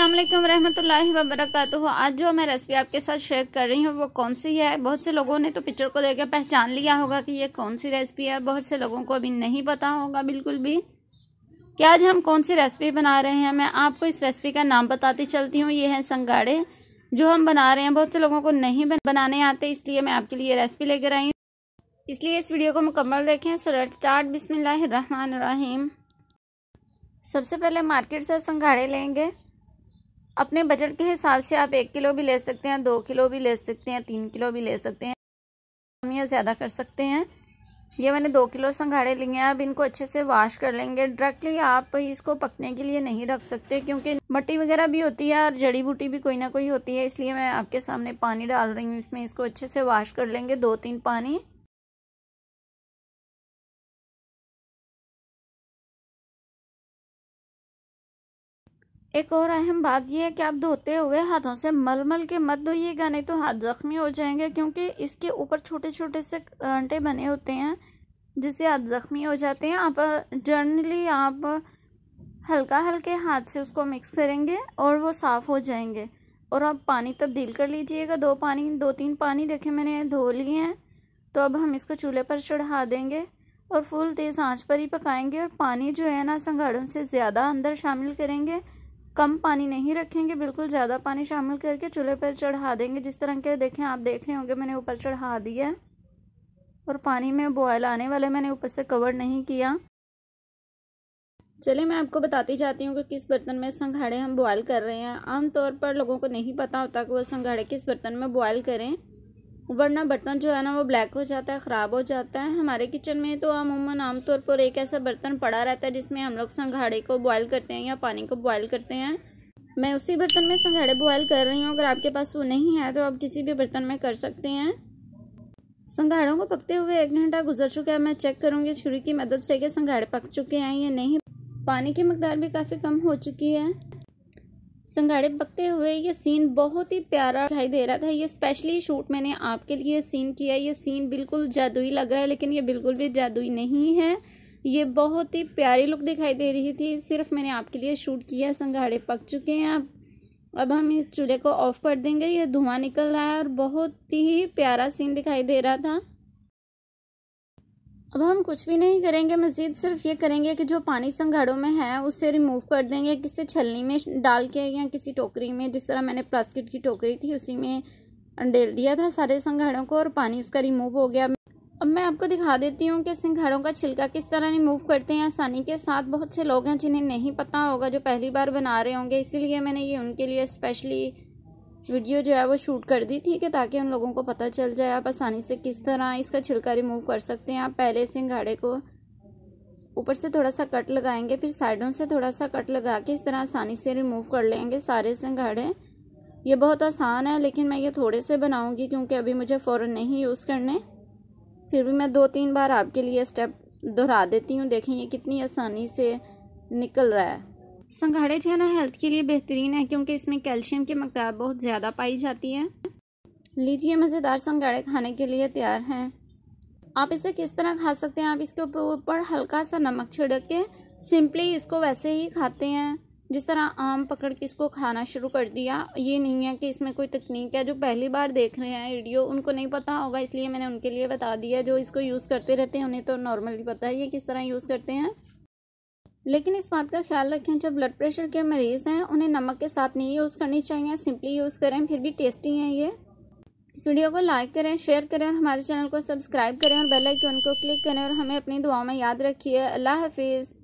अस्सलाम वालेकुम रहमतुल्लाहि व आज जो मैं रेसिपी आपके साथ शेयर कर रही हूँ वो कौन सी है बहुत से लोगों ने तो पिक्चर को देखकर पहचान लिया होगा कि ये कौन सी रेसिपी है बहुत से लोगों को अभी नहीं पता होगा बिल्कुल भी कि आज हम कौन सी रेसिपी बना रहे हैं मैं आपको इस रेसिपी का नाम बताती चलती हूँ ये है संगाड़े जो हम बना रहे हैं बहुत से लोगों को नहीं बनाने आते इसलिए मैं आपके लिए रेसिपी लेकर आई हूँ इसलिए इस वीडियो को मुकम्मल देखें सो स्टार्ट बिसमीम सबसे पहले मार्केट से संगाड़े लेंगे अपने बजट के हिसाब से आप एक किलो भी ले सकते हैं दो किलो भी ले सकते हैं तीन किलो भी ले सकते हैं हम या ज़्यादा कर सकते हैं ये मैंने दो किलो संघाड़े लिए हैं अब इनको अच्छे से वाश कर लेंगे डायरेक्टली आप इसको पकने के लिए नहीं रख सकते क्योंकि मट्टी वगैरह भी होती है और जड़ी बूटी भी कोई ना कोई होती है इसलिए मैं आपके सामने पानी डाल रही हूँ इसमें इसको अच्छे से वाश कर लेंगे दो तीन पानी एक और अहम बात यह है कि आप धोते हुए हाथों से मलमल के मत धोइएगा नहीं तो हाथ ज़ख्मी हो जाएंगे क्योंकि इसके ऊपर छोटे छोटे से कांटे बने होते हैं जिससे हाथ ज़ख्मी हो जाते हैं आप जर्नली आप हल्का हल्के हाथ से उसको मिक्स करेंगे और वो साफ़ हो जाएंगे और आप पानी तब्दील कर लीजिएगा दो पानी दो तीन पानी देखे मैंने धो लिए हैं तो अब हम इसको चूल्हे पर चढ़ा देंगे और फुल तेज़ आंच पर ही पकाएंगे और पानी जो है ना संघाड़ों से ज़्यादा अंदर शामिल करेंगे कम पानी नहीं रखेंगे बिल्कुल ज़्यादा पानी शामिल करके चूल्हे पर चढ़ा देंगे जिस तरह के देखें आप देख रहे होंगे मैंने ऊपर चढ़ा दिया है और पानी में बॉयल आने वाले मैंने ऊपर से कवर नहीं किया चलिए मैं आपको बताती जाती हूँ कि किस बर्तन में संघाड़े हम बॉयल कर रहे हैं आमतौर पर लोगों को नहीं पता होता कि वो संघाड़े किस बर्तन में बॉयल करें वरना बर्तन जो है ना वो ब्लैक हो जाता है ख़राब हो जाता है हमारे किचन में तो अमूमन आमतौर पर एक ऐसा बर्तन पड़ा रहता है जिसमें हम लोग संघाड़े को बॉयल करते हैं या पानी को बॉयल करते हैं मैं उसी बर्तन में संघाड़े बॉयल कर रही हूँ अगर आपके पास वो नहीं है तो आप किसी भी बर्तन में कर सकते हैं संघाड़ों को पकते हुए एक घंटा गुजर चुका है मैं चेक करूँगी छुरी की मदद से कि संघाड़े पक चुके हैं या नहीं पानी की मकदार भी काफ़ी कम हो चुकी है संगाड़े बकते हुए ये सीन बहुत ही प्यारा दिखाई दे रहा था ये स्पेशली शूट मैंने आपके लिए सीन किया ये सीन बिल्कुल जादुई लग रहा है लेकिन ये बिल्कुल भी जादुई नहीं है ये बहुत ही प्यारी लुक दिखाई दे रही थी सिर्फ मैंने आपके लिए शूट किया संगाड़े पक चुके हैं अब अब हम इस चूल्हे को ऑफ़ कर देंगे ये धुआं निकल रहा है और बहुत ही प्यारा सीन दिखाई दे रहा था अब हम कुछ भी नहीं करेंगे मज़ीद सिर्फ ये करेंगे कि जो पानी संघाड़ों में है उसे रिमूव कर देंगे किसी छलनी में डाल के या किसी टोकरी में जिस तरह मैंने प्लास्टिक की टोकरी थी उसी में डेल दिया था सारे संघाड़ों को और पानी उसका रिमूव हो गया अब मैं आपको दिखा देती हूँ कि सिंघाड़ों का छिलका किस तरह रिमूव करते हैं आसानी के साथ बहुत से लोग हैं जिन्हें नहीं पता होगा जो पहली बार बना रहे होंगे इसीलिए मैंने ये उनके लिए स्पेशली वीडियो जो है वो शूट कर दी ठीक है ताकि उन लोगों को पता चल जाए आप आसानी से किस तरह इसका छिलका रिमूव कर सकते हैं आप पहले सिंघाड़े को ऊपर से थोड़ा सा कट लगाएंगे फिर साइडों से थोड़ा सा कट लगा के इस तरह आसानी से रिमूव कर लेंगे सारे घाड़े ये बहुत आसान है लेकिन मैं ये थोड़े से बनाऊँगी क्योंकि अभी मुझे फ़ौर नहीं यूज़ करने फिर भी मैं दो तीन बार आपके लिए स्टेप दोहरा देती हूँ देखें ये कितनी आसानी से निकल रहा है संघाड़े चना हेल्थ के लिए बेहतरीन है क्योंकि इसमें कैल्शियम की मकदार बहुत ज़्यादा पाई जाती है लीजिए मज़ेदार संघाड़े खाने के लिए तैयार हैं आप इसे किस तरह खा सकते हैं आप इसके ऊपर हल्का सा नमक छिड़क के सिंपली इसको वैसे ही खाते हैं जिस तरह आम पकड़ के इसको खाना शुरू कर दिया ये नहीं है कि इसमें कोई तकनीक है जो पहली बार देख रहे हैं वीडियो उनको नहीं पता होगा इसलिए मैंने उनके लिए बता दिया जो इसको यूज़ करते रहते हैं उन्हें तो नॉर्मली पता है ये किस तरह यूज़ करते हैं लेकिन इस बात का ख्याल रखें जो ब्लड प्रेशर के मरीज़ हैं उन्हें नमक के साथ नहीं यूज़ करनी चाहिए सिंपली यूज़ करें फिर भी टेस्टी हैं ये इस वीडियो को लाइक करें शेयर करें और हमारे चैनल को सब्सक्राइब करें और बेल आइकन को क्लिक करें और हमें अपनी दुआओं में याद रखिए अल्लाह हाफिज़